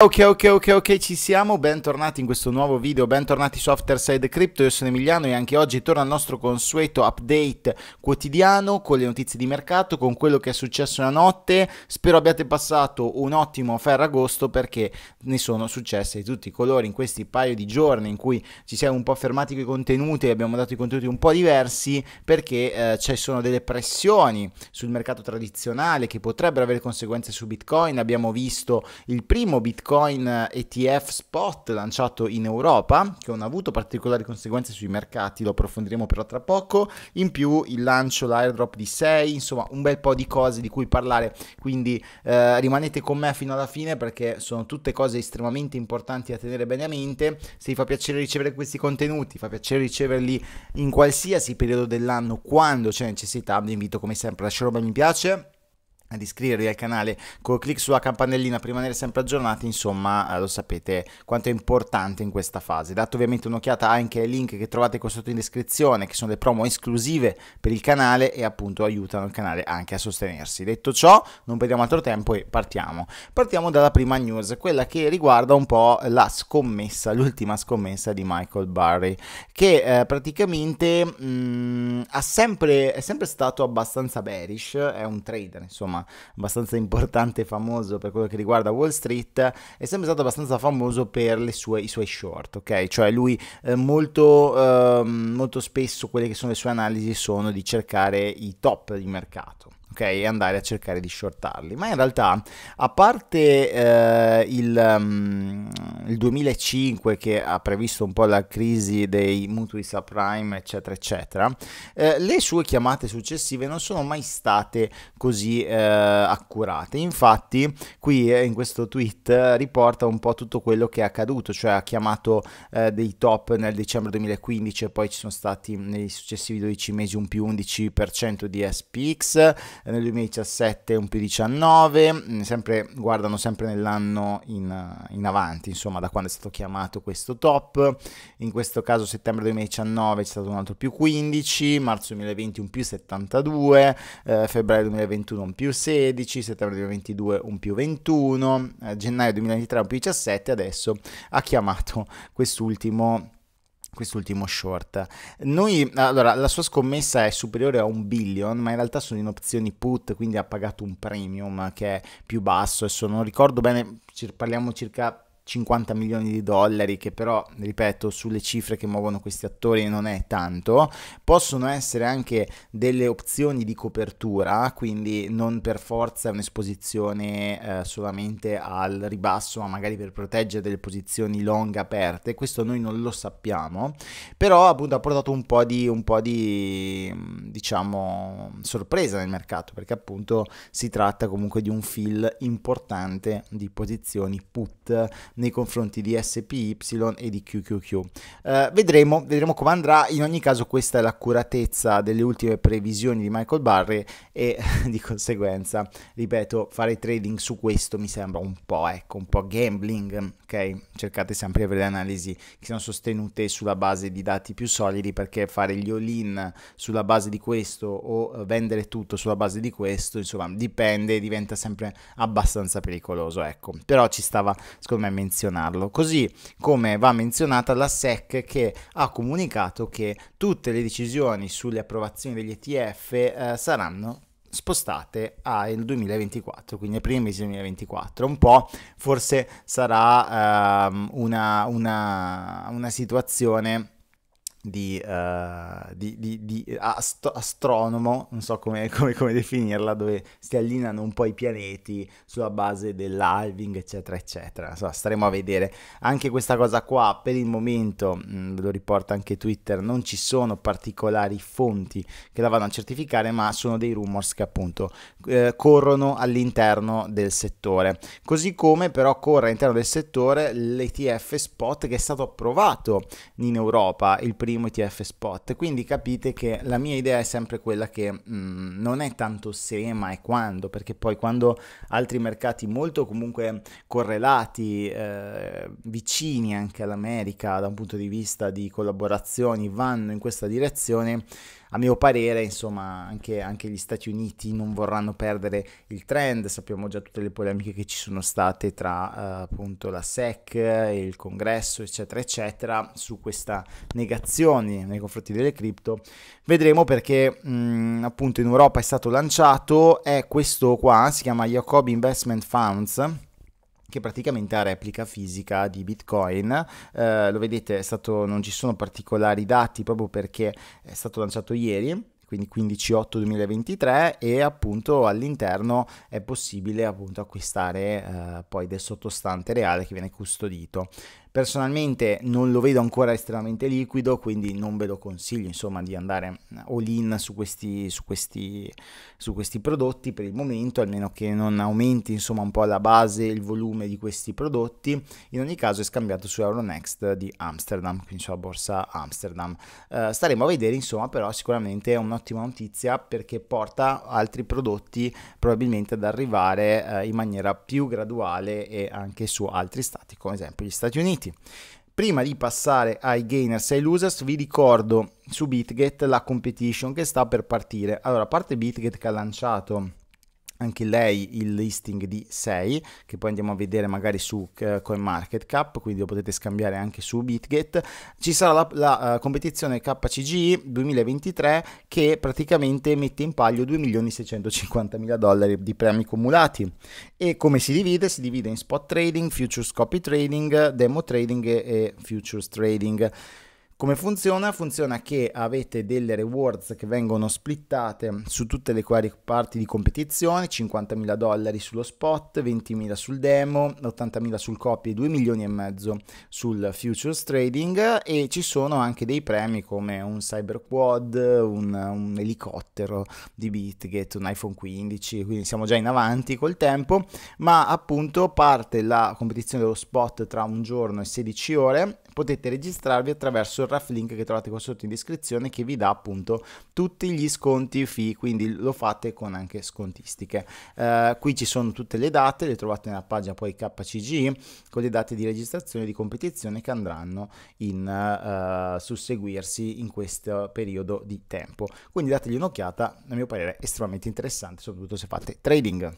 Ok, ok, ok, ok, ci siamo, bentornati in questo nuovo video, bentornati su Afterside Crypto, io sono Emiliano e anche oggi torno al nostro consueto update quotidiano con le notizie di mercato, con quello che è successo la notte, spero abbiate passato un ottimo Ferragosto perché ne sono successe di tutti i colori in questi paio di giorni in cui ci siamo un po' fermati con i contenuti e abbiamo dato i contenuti un po' diversi perché eh, ci sono delle pressioni sul mercato tradizionale che potrebbero avere conseguenze su Bitcoin, abbiamo visto il primo Bitcoin Bitcoin ETF spot lanciato in Europa, che non ha avuto particolari conseguenze sui mercati, lo approfondiremo però tra poco. In più il lancio, l'airdrop di 6, insomma un bel po' di cose di cui parlare, quindi eh, rimanete con me fino alla fine perché sono tutte cose estremamente importanti da tenere bene a mente. Se vi fa piacere ricevere questi contenuti, fa piacere riceverli in qualsiasi periodo dell'anno, quando c'è necessità, vi invito come sempre a lasciare un bel mi piace ad iscrivervi al canale col clic sulla campanellina per rimanere sempre aggiornati insomma eh, lo sapete quanto è importante in questa fase date ovviamente un'occhiata anche ai link che trovate qua sotto in descrizione che sono le promo esclusive per il canale e appunto aiutano il canale anche a sostenersi detto ciò non perdiamo altro tempo e partiamo partiamo dalla prima news quella che riguarda un po' la scommessa l'ultima scommessa di Michael Barry che eh, praticamente mh, mm, sempre, è sempre stato abbastanza bearish è un trader insomma insomma abbastanza importante e famoso per quello che riguarda Wall Street, è sempre stato abbastanza famoso per sue, i suoi short, ok? Cioè lui eh, molto, eh, molto spesso quelle che sono le sue analisi sono di cercare i top di mercato. Okay, e andare a cercare di shortarli. Ma in realtà, a parte eh, il, um, il, 2005 che ha previsto un po' la crisi dei mutui subprime, eccetera, eccetera, eh, le sue chiamate successive non sono mai state così eh, accurate. Infatti, qui eh, in questo tweet eh, riporta un po' tutto quello che è accaduto, cioè ha chiamato eh, dei top nel dicembre 2015 e poi ci sono stati nei successivi 12 mesi un più 11% di SPX nel 2017 un più 19, mm, sempre, guardano sempre nell'anno in, eh, in, avanti, insomma da quando è stato chiamato questo top, in questo caso settembre 2019 c'è stato un altro più 15, marzo 2020 un più 72, eh, febbraio 2021 un più 16, settembre 2022 un più 21, eh, gennaio 2023 un più 17, adesso ha chiamato quest'ultimo quest'ultimo short. Noi, allora, la sua scommessa è superiore a un billion, ma in realtà sono in opzioni put, quindi ha pagato un premium che è più basso. Adesso non ricordo bene, parliamo circa 50 milioni di dollari, che però, ripeto, sulle cifre che muovono questi attori non è tanto, possono essere anche delle opzioni di copertura, quindi non per forza un'esposizione eh, solamente al ribasso, ma magari per proteggere delle posizioni long aperte, questo noi non lo sappiamo, però appunto ha portato un po' di, un po di diciamo, sorpresa nel mercato, perché appunto si tratta comunque di un fill importante di posizioni put nei confronti di SPY e di QQQ. Eh, vedremo, vedremo come andrà, in ogni caso questa è l'accuratezza delle ultime previsioni di Michael Barry e di conseguenza, ripeto, fare trading su questo mi sembra un po', ecco, un po' gambling, ok? Cercate sempre di avere analisi che siano sostenute sulla base di dati più solidi perché fare gli all-in sulla base di questo o vendere tutto sulla base di questo, insomma, dipende, diventa sempre abbastanza pericoloso, ecco. Però ci stava, secondo me, menzionarlo, così come va menzionata la SEC che ha comunicato che tutte le decisioni sulle approvazioni degli ETF eh, saranno spostate al ah, 2024, quindi ai primi mesi del 2024. Un po' forse sarà ehm, una, una, una situazione di, uh, di, di, di ast- astronomo, non so come, come, come, definirla, dove si allineano un po' i pianeti sulla base dell'alving, eccetera, eccetera. So, staremo a vedere. Anche questa cosa qua, per il momento, mh, mm, ve lo riporta anche Twitter, non ci sono particolari fonti che la vanno a certificare, ma sono dei rumors che appunto eh, corrono all'interno del settore. Così come però corre all'interno del settore l'ETF spot che è stato approvato in Europa, il primo primo ETF spot. Quindi capite che la mia idea è sempre quella che mh, mm, non è tanto se ma è quando, perché poi quando altri mercati molto comunque correlati, eh, vicini anche all'America da un punto di vista di collaborazioni, vanno in questa direzione, a mio parere, insomma, anche, anche, gli Stati Uniti non vorranno perdere il trend. Sappiamo già tutte le polemiche che ci sono state tra eh, appunto la SEC e il congresso, eccetera, eccetera, su questa negazione nei confronti delle cripto. Vedremo perché mh, mm, appunto in Europa è stato lanciato, è questo qua, si chiama Jacob Investment Funds che praticamente ha replica fisica di Bitcoin. Eh, lo vedete, stato, non ci sono particolari dati proprio perché è stato lanciato ieri quindi 15-8-2023 e appunto all'interno è possibile appunto acquistare eh, poi del sottostante reale che viene custodito. Personalmente non lo vedo ancora estremamente liquido, quindi non ve lo consiglio insomma, di andare all in su questi, su questi, su questi prodotti per il momento, almeno che non aumenti insomma, un po' la base il volume di questi prodotti. In ogni caso è scambiato su Euronext di Amsterdam, quindi sulla borsa Amsterdam. Eh, staremo a vedere, insomma, però sicuramente è un'ottima notizia perché porta altri prodotti probabilmente ad arrivare eh, in maniera più graduale e anche su altri stati, come ad esempio gli Stati Uniti utenti. Prima di passare ai gainers e ai losers vi ricordo su BitGet la competition che sta per partire. Allora, a parte BitGet che ha lanciato anche lei il listing di 6 che poi andiamo a vedere magari su eh, CoinMarketCap quindi lo potete scambiare anche su BitGet ci sarà la, la uh, competizione KCG 2023 che praticamente mette in paglio 2.650.000 dollari di premi cumulati e come si divide? si divide in spot trading, futures copy trading, demo trading e, e futures trading come funziona? Funziona che avete delle rewards che vengono splittate su tutte le quali parti di competizione, 50.000 dollari sullo spot, 20.000 sul demo, 80.000 sul copy e 2 milioni e mezzo sul futures trading e ci sono anche dei premi come un cyber quad, un, un elicottero di Bitget, un iPhone 15, quindi siamo già in avanti col tempo, ma appunto parte la competizione dello spot tra un giorno e 16 ore potete registrarvi attraverso il raff link che trovate qua sotto in descrizione che vi dà appunto tutti gli sconti fee quindi lo fate con anche scontistiche. Eh, qui ci sono tutte le date, le trovate nella pagina poi KCG con le date di registrazione di competizione che andranno in eh, susseguirsi in questo periodo di tempo. Quindi dategli un'occhiata, a mio parere estremamente interessante, soprattutto se fate trading.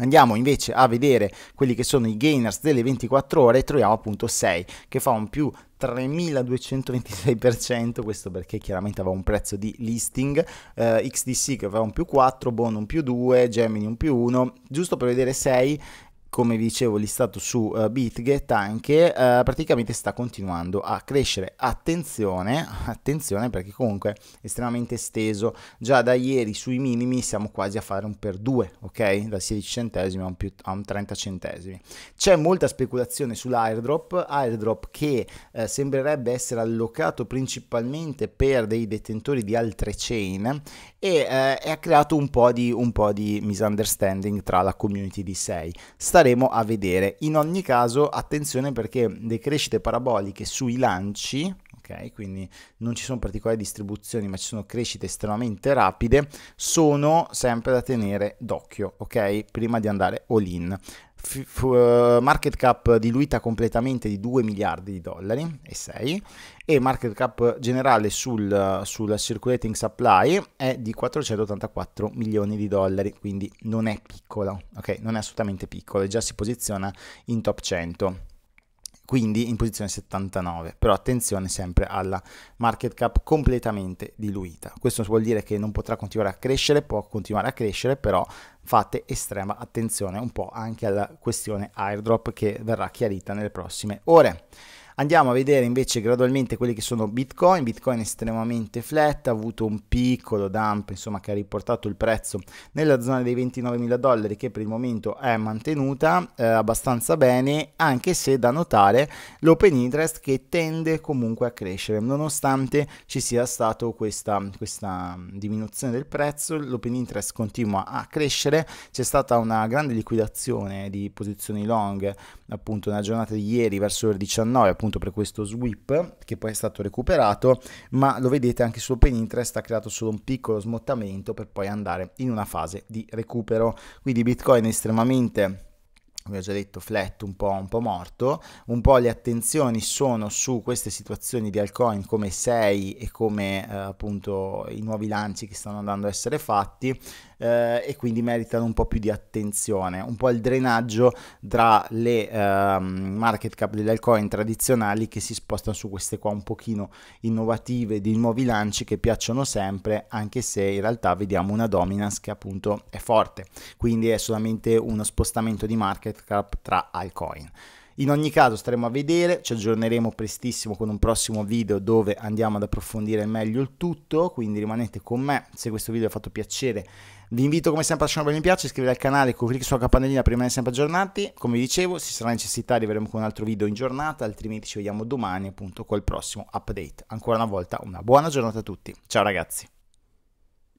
Andiamo invece a vedere quelli che sono i gainers delle 24 ore e troviamo appunto 6 che fa un più 3226%, questo perché chiaramente aveva un prezzo di listing, eh, XDC che aveva un più 4, Bond un più 2, Gemini un più 1, giusto per vedere 6 come vi dicevo listato su uh, Bitget anche, uh, praticamente sta continuando a crescere. Attenzione, attenzione perché comunque estremamente esteso. Già da ieri sui minimi siamo quasi a fare un per due, ok? Da 16 centesimi a un, più, a un 30 centesimi. C'è molta speculazione sull'airdrop, airdrop che uh, sembrerebbe essere allocato principalmente per dei detentori di altre chain e ha creato un po' di, un po' di misunderstanding tra la community di 6. Sta staremo a vedere. In ogni caso, attenzione perché le crescite paraboliche sui lanci, ok? Quindi non ci sono particolari distribuzioni, ma ci sono crescite estremamente rapide, sono sempre da tenere d'occhio, ok? Prima di andare all in f- f- eh, market cap diluita completamente di 2 miliardi di dollari e 6 e market cap generale sul, sul circulating supply è di 484 milioni di dollari, quindi non è piccolo, ok? Non è assolutamente piccolo e già si posiziona in top 100 quindi in posizione 79, però attenzione sempre alla market cap completamente diluita. Questo vuol dire che non potrà continuare a crescere, può continuare a crescere, però fate estrema attenzione un po' anche alla questione airdrop che verrà chiarita nelle prossime ore. Andiamo a vedere invece gradualmente quelli che sono Bitcoin, Bitcoin estremamente flat, ha avuto un piccolo dump insomma che ha riportato il prezzo nella zona dei 29.000 dollari che per il momento è mantenuta eh, abbastanza bene anche se da notare l'open interest che tende comunque a crescere nonostante ci sia stata questa, questa diminuzione del prezzo l'open interest continua a crescere c'è stata una grande liquidazione di posizioni long appunto nella giornata di ieri verso le 19 appunto appunto per questo sweep che poi è stato recuperato, ma lo vedete anche sull'open interest ha creato solo un piccolo smottamento per poi andare in una fase di recupero. Quindi Bitcoin è estremamente come ho già detto, flat un po', un po', morto, un po' le attenzioni sono su queste situazioni di altcoin come 6 e come eh, appunto i nuovi lanci che stanno andando a essere fatti, eh, e quindi meritano un po' più di attenzione, un po' il drenaggio tra le eh, market cap delle altcoin tradizionali che si spostano su queste qua un pochino innovative di nuovi lanci che piacciono sempre, anche se in realtà vediamo una dominance che appunto è forte, quindi è solamente uno spostamento di market cap tra altcoin. In ogni caso staremo a vedere, ci aggiorneremo prestissimo con un prossimo video dove andiamo ad approfondire meglio il tutto, quindi rimanete con me, se questo video vi ha fatto piacere vi invito come sempre a lasciare un bel mi piace, iscrivervi al canale, con clic sulla campanellina per rimanere sempre aggiornati, come vi dicevo se sarà necessità arriveremo con un altro video in giornata, altrimenti ci vediamo domani appunto col prossimo update. Ancora una volta una buona giornata a tutti, ciao ragazzi!